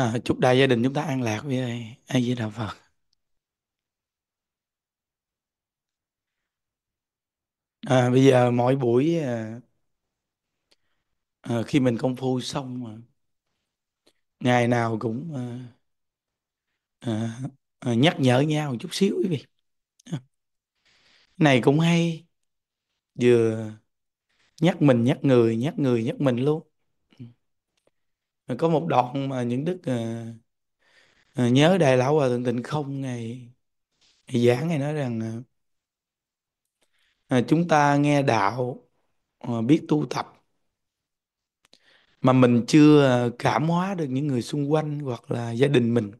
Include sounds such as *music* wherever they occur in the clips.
À, chúc đại gia đình chúng ta an lạc với ai ai với đạo Phật. À, bây giờ mỗi buổi à, à, khi mình công phu xong à, ngày nào cũng à, à, à, nhắc nhở nhau một chút xíu quý vị. À, này cũng hay vừa nhắc mình nhắc người nhắc người nhắc mình luôn có một đoạn mà những đức à, à, nhớ đại lão hòa thượng tịnh không ngày, ngày giảng ngày nói rằng à, chúng ta nghe đạo à, biết tu tập mà mình chưa cảm hóa được những người xung quanh hoặc là gia đình mình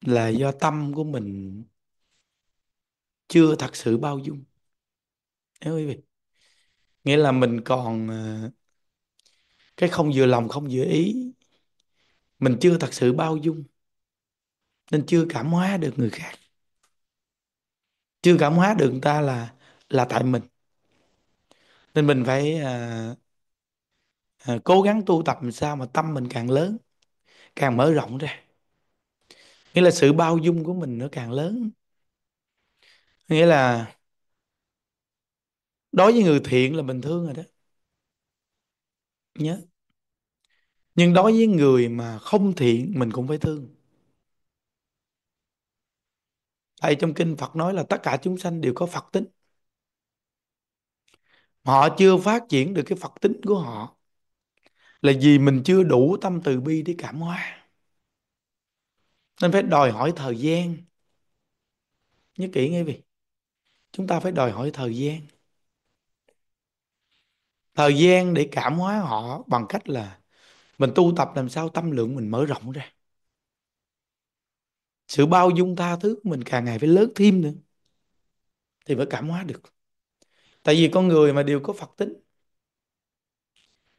là do tâm của mình chưa thật sự bao dung hiểu quý vị nghĩa là mình còn cái không vừa lòng không vừa ý mình chưa thật sự bao dung nên chưa cảm hóa được người khác chưa cảm hóa được người ta là là tại mình nên mình phải à, à, cố gắng tu tập làm sao mà tâm mình càng lớn càng mở rộng ra nghĩa là sự bao dung của mình nó càng lớn nghĩa là đối với người thiện là mình thương rồi đó nhớ nhưng đối với người mà không thiện mình cũng phải thương tại trong kinh Phật nói là tất cả chúng sanh đều có Phật tính họ chưa phát triển được cái Phật tính của họ là vì mình chưa đủ tâm từ bi để cảm hóa nên phải đòi hỏi thời gian nhớ kỹ nghe vì chúng ta phải đòi hỏi thời gian thời gian để cảm hóa họ bằng cách là mình tu tập làm sao tâm lượng mình mở rộng ra sự bao dung tha thứ mình càng ngày phải lớn thêm nữa thì mới cảm hóa được tại vì con người mà đều có phật tính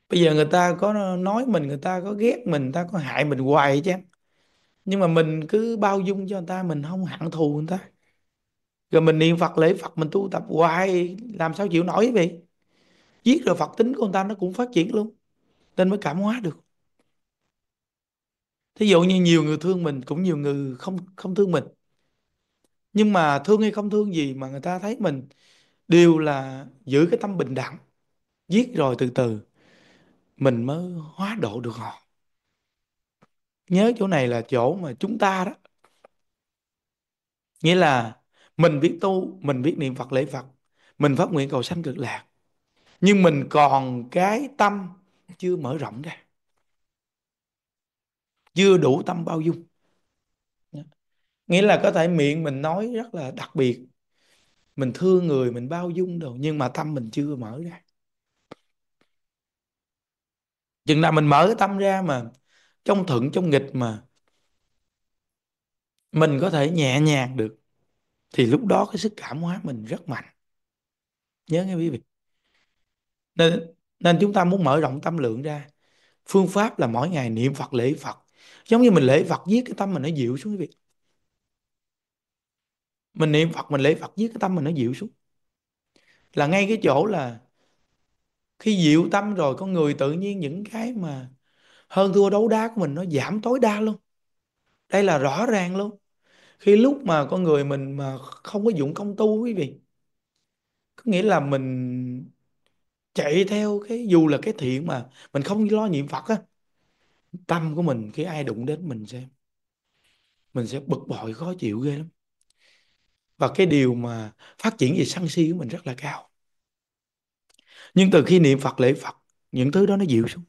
bây giờ người ta có nói mình người ta có ghét mình người ta có hại mình hoài chứ nhưng mà mình cứ bao dung cho người ta mình không hận thù người ta rồi mình niệm phật lễ phật mình tu tập hoài làm sao chịu nổi vậy giết rồi phật tính của người ta nó cũng phát triển luôn nên mới cảm hóa được thí dụ như nhiều người thương mình cũng nhiều người không không thương mình nhưng mà thương hay không thương gì mà người ta thấy mình đều là giữ cái tâm bình đẳng giết rồi từ từ mình mới hóa độ được họ nhớ chỗ này là chỗ mà chúng ta đó nghĩa là mình biết tu mình biết niệm phật lễ phật mình phát nguyện cầu sanh cực lạc nhưng mình còn cái tâm chưa mở rộng ra chưa đủ tâm bao dung nghĩa là có thể miệng mình nói rất là đặc biệt mình thương người mình bao dung đồ nhưng mà tâm mình chưa mở ra chừng nào mình mở cái tâm ra mà trong thuận trong nghịch mà mình có thể nhẹ nhàng được thì lúc đó cái sức cảm hóa mình rất mạnh nhớ nghe quý vị nên nên chúng ta muốn mở rộng tâm lượng ra phương pháp là mỗi ngày niệm phật lễ phật giống như mình lễ phật giết cái tâm mình nó dịu xuống cái việc mình niệm phật mình lễ phật giết cái tâm mình nó dịu xuống là ngay cái chỗ là khi dịu tâm rồi con người tự nhiên những cái mà hơn thua đấu đá của mình nó giảm tối đa luôn đây là rõ ràng luôn khi lúc mà con người mình mà không có dụng công tu quý vị có nghĩa là mình chạy theo cái dù là cái thiện mà mình không lo niệm Phật á tâm của mình khi ai đụng đến mình sẽ mình sẽ bực bội khó chịu ghê lắm và cái điều mà phát triển về sân si của mình rất là cao nhưng từ khi niệm Phật lễ Phật những thứ đó nó dịu xuống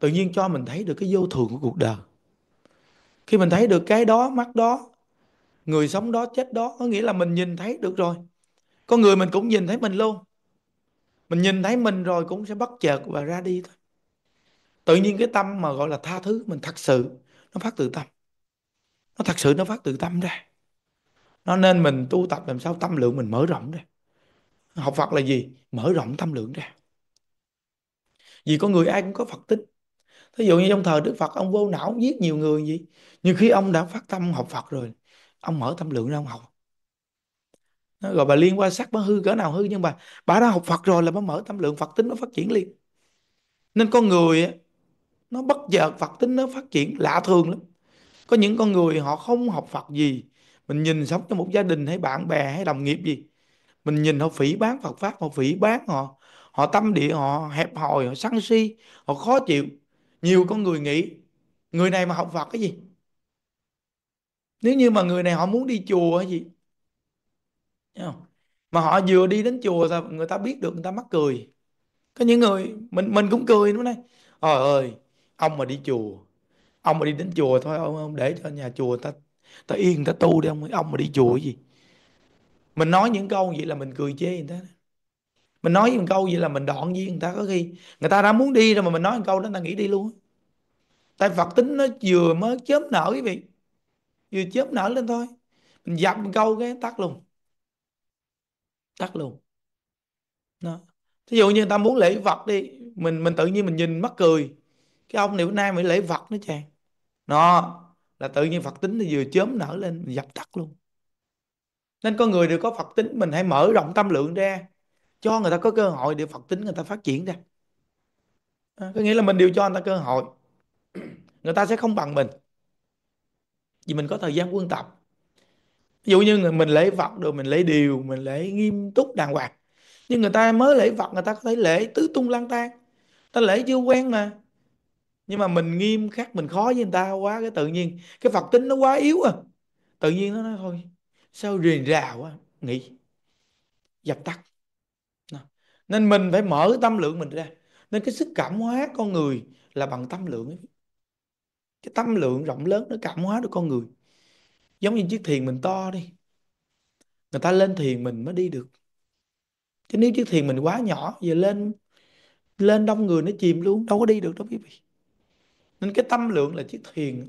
tự nhiên cho mình thấy được cái vô thường của cuộc đời khi mình thấy được cái đó mắt đó người sống đó chết đó có nghĩa là mình nhìn thấy được rồi con người mình cũng nhìn thấy mình luôn mình nhìn thấy mình rồi cũng sẽ bất chợt và ra đi thôi tự nhiên cái tâm mà gọi là tha thứ mình thật sự nó phát từ tâm nó thật sự nó phát từ tâm ra nó nên mình tu tập làm sao tâm lượng mình mở rộng ra học Phật là gì mở rộng tâm lượng ra vì có người ai cũng có Phật tính thí dụ như trong thời Đức Phật ông vô não ông giết nhiều người gì nhưng khi ông đã phát tâm học Phật rồi ông mở tâm lượng ra ông học rồi bà liên qua sắc bà hư cỡ nào hư nhưng mà bà đã học Phật rồi là bà mở tâm lượng Phật tính nó phát triển liền nên con người nó bất chợt Phật tính nó phát triển lạ thường lắm có những con người họ không học Phật gì mình nhìn sống trong một gia đình hay bạn bè hay đồng nghiệp gì mình nhìn họ phỉ bán Phật pháp họ phỉ bán họ họ tâm địa họ hẹp hòi họ sân si họ khó chịu nhiều con người nghĩ người này mà học Phật cái gì nếu như mà người này họ muốn đi chùa hay gì không? mà họ vừa đi đến chùa sao người ta biết được người ta mắc cười có những người mình mình cũng cười nữa này trời ơi ông mà đi chùa ông mà đi đến chùa thôi ông, ông để cho nhà chùa ta ta yên ta tu đi ông ông mà đi chùa gì mình nói những câu vậy là mình cười chê người ta mình nói những câu vậy là mình đoạn với người ta có khi người ta đã muốn đi rồi mà mình nói một câu đó người ta nghĩ đi luôn tại Phật tính nó vừa mới chớm nở quý vị vừa chớm nở lên thôi mình dập một câu cái tắt luôn tắt luôn đó. thí dụ như người ta muốn lễ vật đi mình mình tự nhiên mình nhìn mắc cười cái ông này nay mới lễ vật nữa chàng nó là tự nhiên phật tính thì vừa chớm nở lên mình dập tắt luôn nên con người đều có phật tính mình hãy mở rộng tâm lượng ra cho người ta có cơ hội để phật tính người ta phát triển ra à, có nghĩa là mình đều cho người ta cơ hội người ta sẽ không bằng mình vì mình có thời gian quân tập ví dụ như người mình lễ vật được mình lễ điều mình lễ nghiêm túc đàng hoàng nhưng người ta mới lễ vật người ta có thể lễ tứ tung lang tan ta lễ chưa quen mà nhưng mà mình nghiêm khắc mình khó với người ta quá cái tự nhiên cái phật tính nó quá yếu à tự nhiên nó nói thôi sao rền rào quá nghỉ dập tắt nên mình phải mở tâm lượng mình ra nên cái sức cảm hóa con người là bằng tâm lượng cái tâm lượng rộng lớn nó cảm hóa được con người giống như chiếc thuyền mình to đi người ta lên thuyền mình mới đi được chứ nếu chiếc thuyền mình quá nhỏ giờ lên lên đông người nó chìm luôn đâu có đi được đâu quý vị nên cái tâm lượng là chiếc thuyền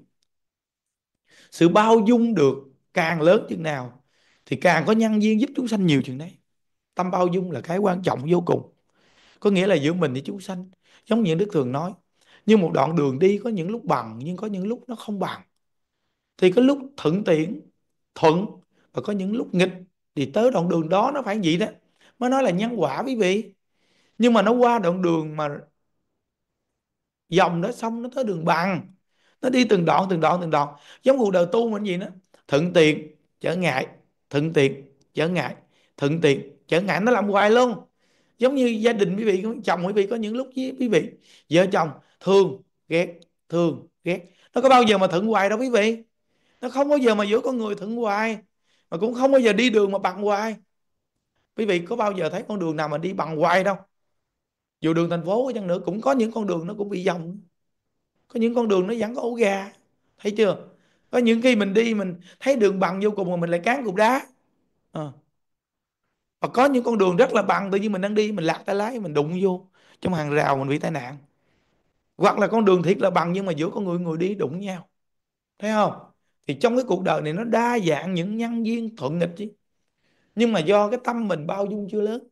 sự bao dung được càng lớn chừng nào thì càng có nhân viên giúp chúng sanh nhiều chừng đấy tâm bao dung là cái quan trọng vô cùng có nghĩa là giữa mình với chúng sanh giống như đức thường nói như một đoạn đường đi có những lúc bằng nhưng có những lúc nó không bằng thì có lúc thuận tiện thuận và có những lúc nghịch thì tới đoạn đường đó nó phải vậy đó mới nói là nhân quả quý vị nhưng mà nó qua đoạn đường mà dòng đó xong nó tới đường bằng nó đi từng đoạn từng đoạn từng đoạn giống cuộc đời tu mình gì đó thuận tiện trở ngại thuận tiện trở ngại thuận tiện trở ngại nó làm hoài luôn giống như gia đình quý vị chồng quý vị có những lúc với quý vị vợ chồng thương ghét thương ghét nó có bao giờ mà thuận hoài đâu quý vị nó không bao giờ mà giữa con người thuận hoài mà cũng không bao giờ đi đường mà bằng hoài quý vị có bao giờ thấy con đường nào mà đi bằng hoài đâu dù đường thành phố chăng nữa cũng có những con đường nó cũng bị dòng có những con đường nó vẫn có ổ gà thấy chưa có những khi mình đi mình thấy đường bằng vô cùng mà mình lại cán cục đá ờ. à. và có những con đường rất là bằng tự nhiên mình đang đi mình lạc tay lái mình đụng vô trong hàng rào mình bị tai nạn hoặc là con đường thiệt là bằng nhưng mà giữa con người người đi đụng nhau thấy không thì trong cái cuộc đời này nó đa dạng những nhân duyên thuận nghịch chứ nhưng mà do cái tâm mình bao dung chưa lớn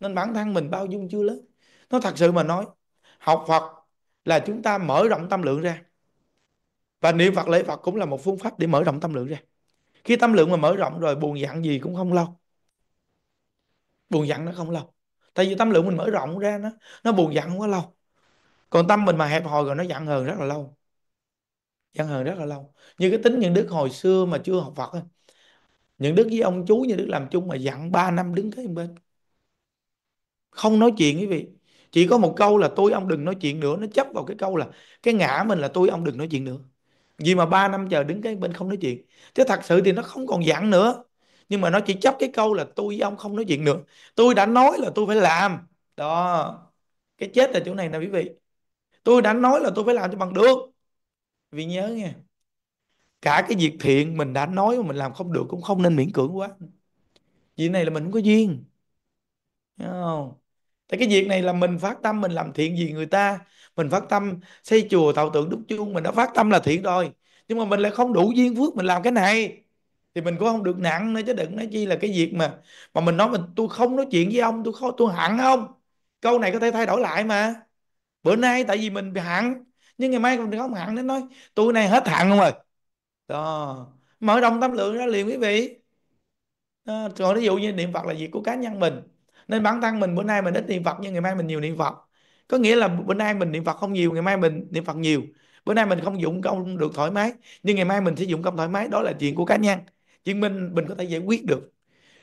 nên bản thân mình bao dung chưa lớn nó thật sự mà nói học Phật là chúng ta mở rộng tâm lượng ra và niệm Phật lễ Phật cũng là một phương pháp để mở rộng tâm lượng ra khi tâm lượng mà mở rộng rồi buồn giận gì cũng không lâu buồn giận nó không lâu tại vì tâm lượng mình mở rộng ra nó nó buồn giận quá lâu còn tâm mình mà hẹp hòi rồi nó giận hờn rất là lâu Giận hờn rất là lâu. Như cái tính những đức hồi xưa mà chưa học Phật ấy. Những đức với ông chú như đức làm chung mà dặn 3 năm đứng kế bên. Không nói chuyện quý vị. Chỉ có một câu là tôi ông đừng nói chuyện nữa. Nó chấp vào cái câu là cái ngã mình là tôi ông đừng nói chuyện nữa. Vì mà 3 năm chờ đứng cái bên không nói chuyện. Chứ thật sự thì nó không còn dặn nữa. Nhưng mà nó chỉ chấp cái câu là tôi với ông không nói chuyện nữa. Tôi đã nói là tôi phải làm. Đó. Cái chết là chỗ này nè quý vị. Tôi đã nói là tôi phải làm cho bằng được vì nhớ nha cả cái việc thiện mình đã nói mà mình làm không được cũng không nên miễn cưỡng quá vì này là mình không có duyên không Tại cái việc này là mình phát tâm mình làm thiện gì người ta Mình phát tâm xây chùa tạo tượng đúc chuông Mình đã phát tâm là thiện rồi Nhưng mà mình lại không đủ duyên phước mình làm cái này Thì mình cũng không được nặng nữa Chứ đừng nói chi là cái việc mà Mà mình nói mình tôi không nói chuyện với ông Tôi không, tôi hẳn không Câu này có thể thay đổi lại mà Bữa nay tại vì mình bị hẳn nhưng ngày mai còn không hạn đến nói tôi này hết hạn không rồi đó mở rộng tâm lượng ra liền quý vị đó. còn ví dụ như niệm phật là việc của cá nhân mình nên bản thân mình bữa nay mình ít niệm phật nhưng ngày mai mình nhiều niệm phật có nghĩa là bữa nay mình niệm phật không nhiều ngày mai mình niệm phật nhiều bữa nay mình không dụng công được thoải mái nhưng ngày mai mình sẽ dụng công thoải mái đó là chuyện của cá nhân chuyện mình mình có thể giải quyết được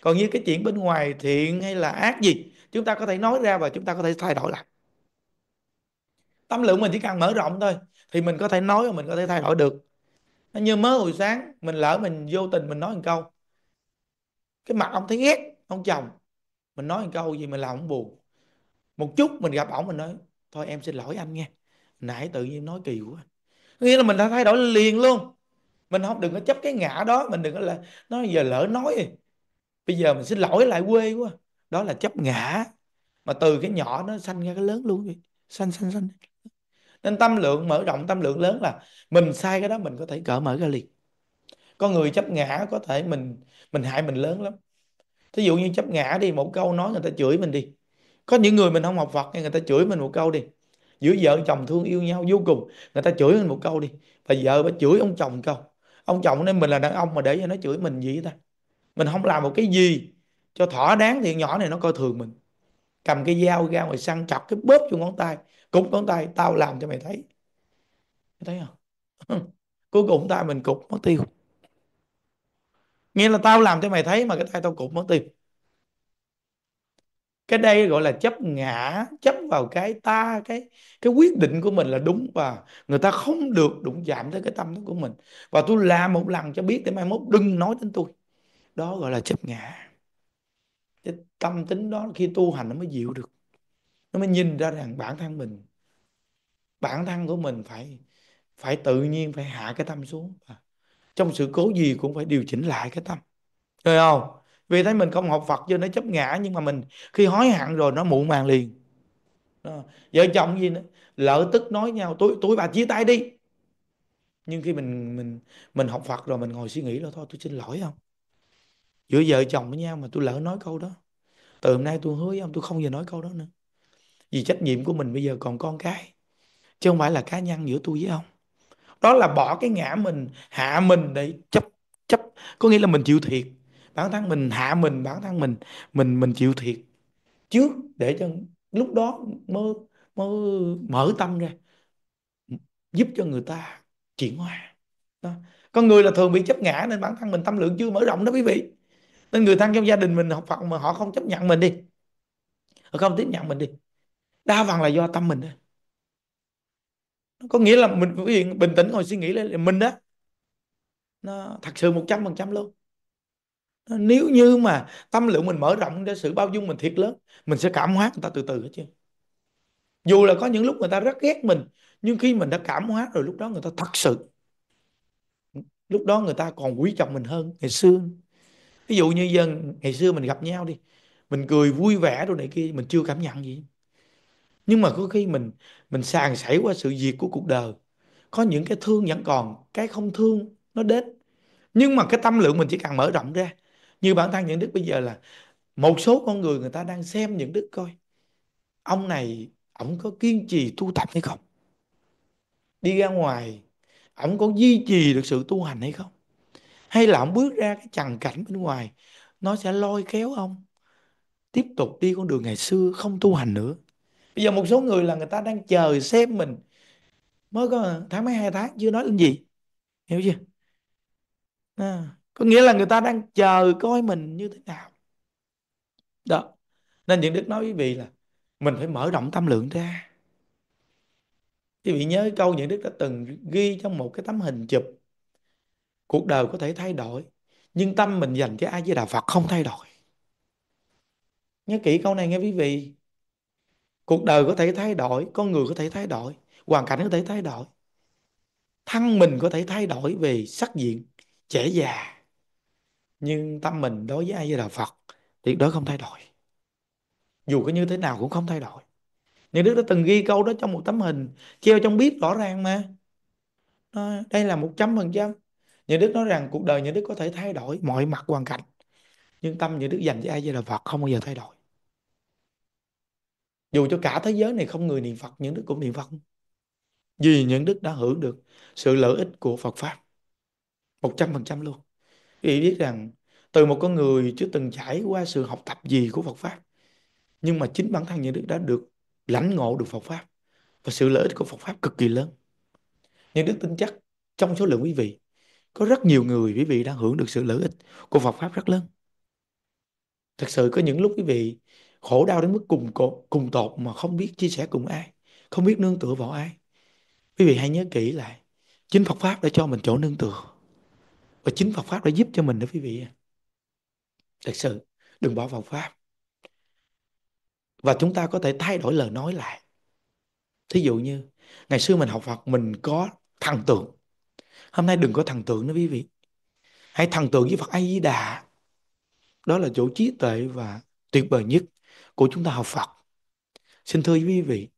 còn như cái chuyện bên ngoài thiện hay là ác gì chúng ta có thể nói ra và chúng ta có thể thay đổi lại tâm lượng mình chỉ cần mở rộng thôi thì mình có thể nói và mình có thể thay đổi được như mới hồi sáng mình lỡ mình vô tình mình nói một câu cái mặt ông thấy ghét ông chồng mình nói một câu gì mình làm ông buồn một chút mình gặp ổng mình nói thôi em xin lỗi anh nghe nãy tự nhiên nói kỳ quá nghĩa là mình đã thay đổi liền luôn mình không đừng có chấp cái ngã đó mình đừng có là nói giờ lỡ nói rồi. bây giờ mình xin lỗi lại quê quá đó là chấp ngã mà từ cái nhỏ nó sanh ra cái lớn luôn vậy xanh xanh xanh nên tâm lượng mở rộng tâm lượng lớn là mình sai cái đó mình có thể cỡ mở ra liền có người chấp ngã có thể mình mình hại mình lớn lắm thí dụ như chấp ngã đi một câu nói người ta chửi mình đi có những người mình không học Phật nghe người ta chửi mình một câu đi giữa vợ chồng thương yêu nhau vô cùng người ta chửi mình một câu đi và vợ bà chửi ông chồng câu ông chồng nên mình là đàn ông mà để cho nó chửi mình gì ta mình không làm một cái gì cho thỏa đáng thì nhỏ này nó coi thường mình cầm cái dao ra ngoài săn chọc cái bóp vô ngón tay cục ngón tay tao làm cho mày thấy mày thấy không *laughs* cuối cùng tay mình cục mất tiêu nghĩa là tao làm cho mày thấy mà cái tay tao cụt mất tiêu cái đây gọi là chấp ngã chấp vào cái ta cái cái quyết định của mình là đúng và người ta không được đụng chạm tới cái tâm của mình và tôi làm một lần cho biết để mai mốt đừng nói đến tôi đó gọi là chấp ngã tâm tính đó khi tu hành nó mới dịu được nó mới nhìn ra rằng bản thân mình bản thân của mình phải phải tự nhiên phải hạ cái tâm xuống à, trong sự cố gì cũng phải điều chỉnh lại cái tâm thấy không vì thấy mình không học Phật cho nó chấp ngã nhưng mà mình khi hối hận rồi nó muộn màng liền đó. vợ chồng gì nữa lỡ tức nói nhau tôi tôi bà chia tay đi nhưng khi mình mình mình học Phật rồi mình ngồi suy nghĩ là thôi tôi xin lỗi không giữa vợ chồng với nhau mà tôi lỡ nói câu đó từ hôm nay tôi hứa với ông tôi không giờ nói câu đó nữa vì trách nhiệm của mình bây giờ còn con cái chứ không phải là cá nhân giữa tôi với ông đó là bỏ cái ngã mình hạ mình để chấp chấp có nghĩa là mình chịu thiệt bản thân mình hạ mình bản thân mình mình mình chịu thiệt trước để cho lúc đó mới mới mở tâm ra giúp cho người ta chuyển hóa con người là thường bị chấp ngã nên bản thân mình tâm lượng chưa mở rộng đó quý vị nên người thân trong gia đình mình học phật mà họ không chấp nhận mình đi họ không tiếp nhận mình đi đa phần là do tâm mình đó. có nghĩa là mình quý vị bình tĩnh ngồi suy nghĩ lên mình đó nó thật sự một trăm phần trăm luôn nếu như mà tâm lượng mình mở rộng ra sự bao dung mình thiệt lớn mình sẽ cảm hóa người ta từ từ hết chứ dù là có những lúc người ta rất ghét mình nhưng khi mình đã cảm hóa rồi lúc đó người ta thật sự lúc đó người ta còn quý trọng mình hơn ngày xưa ví dụ như dân ngày xưa mình gặp nhau đi mình cười vui vẻ rồi này kia mình chưa cảm nhận gì nhưng mà có khi mình mình sàng sảy qua sự việc của cuộc đời có những cái thương vẫn còn cái không thương nó đến nhưng mà cái tâm lượng mình chỉ càng mở rộng ra như bản thân những đức bây giờ là một số con người người ta đang xem những đức coi ông này ổng có kiên trì tu tập hay không đi ra ngoài ổng có duy trì được sự tu hành hay không hay là ông bước ra cái chằng cảnh bên ngoài nó sẽ lôi kéo ông tiếp tục đi con đường ngày xưa không tu hành nữa bây giờ một số người là người ta đang chờ xem mình mới có tháng mấy hai tháng chưa nói lên gì hiểu chưa à, có nghĩa là người ta đang chờ coi mình như thế nào đó nên những đức nói với vị là mình phải mở rộng tâm lượng ra quý vị nhớ câu những đức đã từng ghi trong một cái tấm hình chụp cuộc đời có thể thay đổi nhưng tâm mình dành cho ai với đạo Phật không thay đổi nhớ kỹ câu này nghe quý vị cuộc đời có thể thay đổi con người có thể thay đổi hoàn cảnh có thể thay đổi thân mình có thể thay đổi về sắc diện trẻ già nhưng tâm mình đối với ai với đạo Phật tuyệt đối không thay đổi dù có như thế nào cũng không thay đổi nhà Đức đã từng ghi câu đó trong một tấm hình treo trong biết rõ ràng mà đây là một trăm phần trăm như đức nói rằng cuộc đời như đức có thể thay đổi mọi mặt hoàn cảnh nhưng tâm như đức dành cho ai với là phật không bao giờ thay đổi dù cho cả thế giới này không người niệm phật những đức cũng niệm phật vì những đức đã hưởng được sự lợi ích của phật pháp một trăm phần trăm luôn vì biết rằng từ một con người chưa từng trải qua sự học tập gì của phật pháp nhưng mà chính bản thân như đức đã được lãnh ngộ được phật pháp và sự lợi ích của phật pháp cực kỳ lớn như đức tin chắc trong số lượng quý vị có rất nhiều người quý vị đang hưởng được sự lợi ích của Phật pháp rất lớn thật sự có những lúc quý vị khổ đau đến mức cùng cột cùng tột mà không biết chia sẻ cùng ai không biết nương tựa vào ai quý vị hãy nhớ kỹ lại chính Phật pháp đã cho mình chỗ nương tựa và chính Phật pháp đã giúp cho mình đó quý vị thật sự đừng bỏ Phật pháp và chúng ta có thể thay đổi lời nói lại thí dụ như ngày xưa mình học Phật mình có thần tượng hôm nay đừng có thần tượng nữa quý vị hãy thần tượng với phật a di đà đó là chỗ trí tuệ và tuyệt vời nhất của chúng ta học phật xin thưa quý vị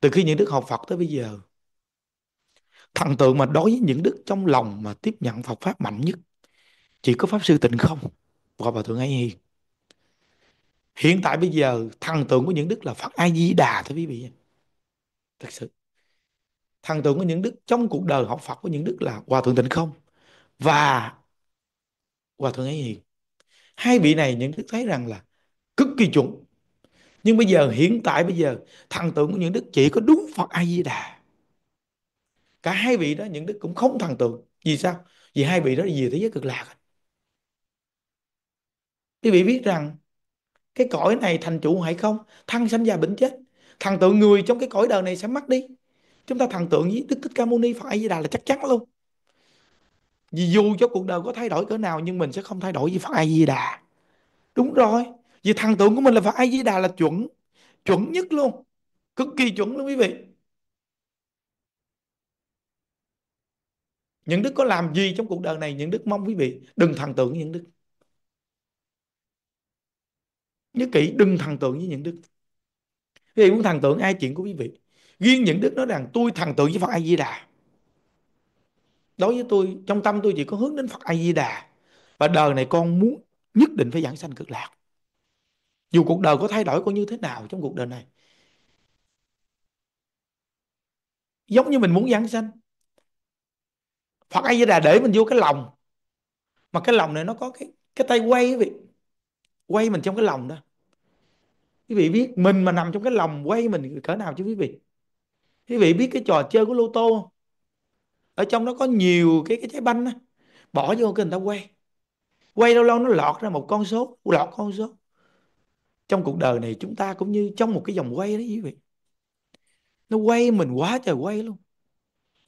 từ khi những đức học phật tới bây giờ thần tượng mà đối với những đức trong lòng mà tiếp nhận phật pháp mạnh nhất chỉ có pháp sư tịnh không và bà thượng ấy hiền hiện tại bây giờ thần tượng của những đức là phật a di đà thưa quý vị thật sự thần tượng của những đức trong cuộc đời học Phật của những đức là hòa thượng Tịnh Không và hòa thượng ấy hiền hai vị này những đức thấy rằng là cực kỳ chuẩn nhưng bây giờ hiện tại bây giờ thần tượng của những đức chỉ có đúng Phật A Di Đà cả hai vị đó những đức cũng không thần tượng vì sao vì hai vị đó là về thế giới cực lạc quý vị biết rằng cái cõi này thành chủ hay không thăng sanh già bệnh chết thần tượng người trong cái cõi đời này sẽ mất đi chúng ta thần tượng với đức thích ca mâu ni phật a di đà là chắc chắn luôn vì dù cho cuộc đời có thay đổi cỡ nào nhưng mình sẽ không thay đổi với phật a di đà đúng rồi vì thần tượng của mình là phật a di đà là chuẩn chuẩn nhất luôn cực kỳ chuẩn luôn quý vị những đức có làm gì trong cuộc đời này những đức mong quý vị đừng thần tượng với những đức nhớ kỹ đừng thần tượng với những đức quý vị muốn thần tượng ai chuyện của quý vị Duyên những đức nói rằng tôi thần tượng với Phật A-di-đà. Đối với tôi, trong tâm tôi chỉ có hướng đến Phật A-di-đà. Và đời này con muốn nhất định phải giảng sanh cực lạc. Dù cuộc đời có thay đổi con như thế nào trong cuộc đời này. Giống như mình muốn giảng sanh. Phật A-di-đà để mình vô cái lòng. Mà cái lòng này nó có cái cái tay quay vị quay mình trong cái lòng đó quý vị biết mình mà nằm trong cái lòng quay mình cỡ nào chứ quý vị quý vị biết cái trò chơi của lô tô không? ở trong nó có nhiều cái cái trái banh á bỏ vô cái người ta quay quay lâu lâu nó lọt ra một con số lọt con số trong cuộc đời này chúng ta cũng như trong một cái vòng quay đấy quý vị nó quay mình quá trời quay luôn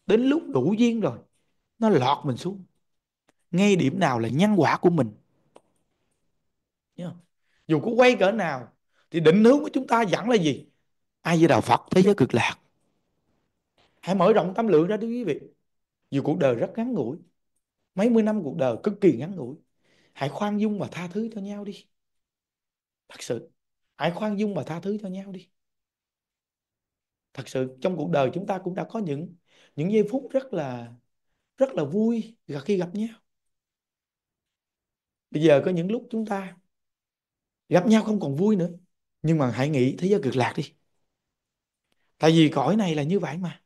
đến lúc đủ duyên rồi nó lọt mình xuống ngay điểm nào là nhân quả của mình dù có quay cỡ nào thì định hướng của chúng ta vẫn là gì ai với đạo phật thế giới cực lạc hãy mở rộng tâm lượng ra đi quý vị dù cuộc đời rất ngắn ngủi mấy mươi năm cuộc đời cực kỳ ngắn ngủi hãy khoan dung và tha thứ cho nhau đi thật sự hãy khoan dung và tha thứ cho nhau đi thật sự trong cuộc đời chúng ta cũng đã có những những giây phút rất là rất là vui khi gặp nhau bây giờ có những lúc chúng ta gặp nhau không còn vui nữa nhưng mà hãy nghĩ thế giới cực lạc đi tại vì cõi này là như vậy mà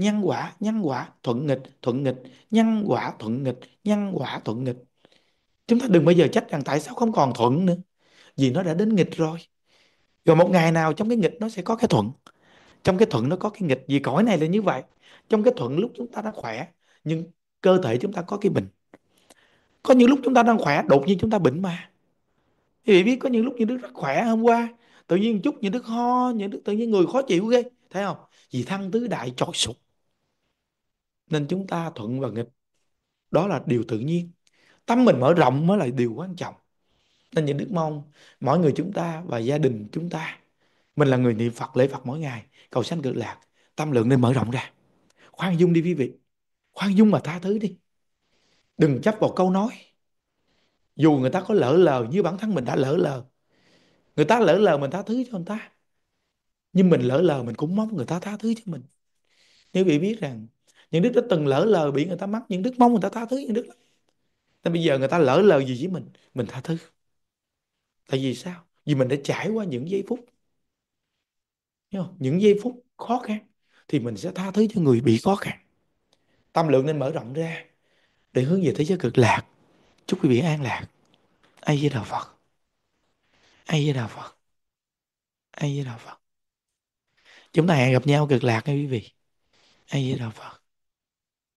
nhân quả nhân quả thuận nghịch thuận nghịch nhân quả thuận nghịch nhân quả thuận nghịch chúng ta đừng bao giờ trách rằng tại sao không còn thuận nữa vì nó đã đến nghịch rồi rồi một ngày nào trong cái nghịch nó sẽ có cái thuận trong cái thuận nó có cái nghịch vì cõi này là như vậy trong cái thuận lúc chúng ta đang khỏe nhưng cơ thể chúng ta có cái bệnh có những lúc chúng ta đang khỏe đột nhiên chúng ta bệnh mà thì biết có những lúc như đức rất khỏe hôm qua tự nhiên chút như đức ho như đức tự nhiên người khó chịu ghê thấy không vì thăng tứ đại trọi sụp nên chúng ta thuận và nghịch đó là điều tự nhiên tâm mình mở rộng mới là điều quan trọng nên những đức mong mỗi người chúng ta và gia đình chúng ta mình là người niệm phật lễ phật mỗi ngày cầu sanh cực lạc tâm lượng nên mở rộng ra khoan dung đi quý vị khoan dung mà tha thứ đi đừng chấp vào câu nói dù người ta có lỡ lờ như bản thân mình đã lỡ lờ người ta lỡ lờ mình tha thứ cho người ta nhưng mình lỡ lờ mình cũng mong người ta tha thứ cho mình nếu vị biết rằng những đức đã từng lỡ lời bị người ta mắc những đức mong người ta tha thứ những đức lắm nên bây giờ người ta lỡ lời gì với mình mình tha thứ tại vì sao vì mình đã trải qua những giây phút những giây phút khó khăn thì mình sẽ tha thứ cho người bị khó khăn tâm lượng nên mở rộng ra để hướng về thế giới cực lạc chúc quý vị an lạc ai với đạo phật ai với đạo phật ai với đạo phật chúng ta hẹn gặp nhau cực lạc nha quý vị ai với đạo phật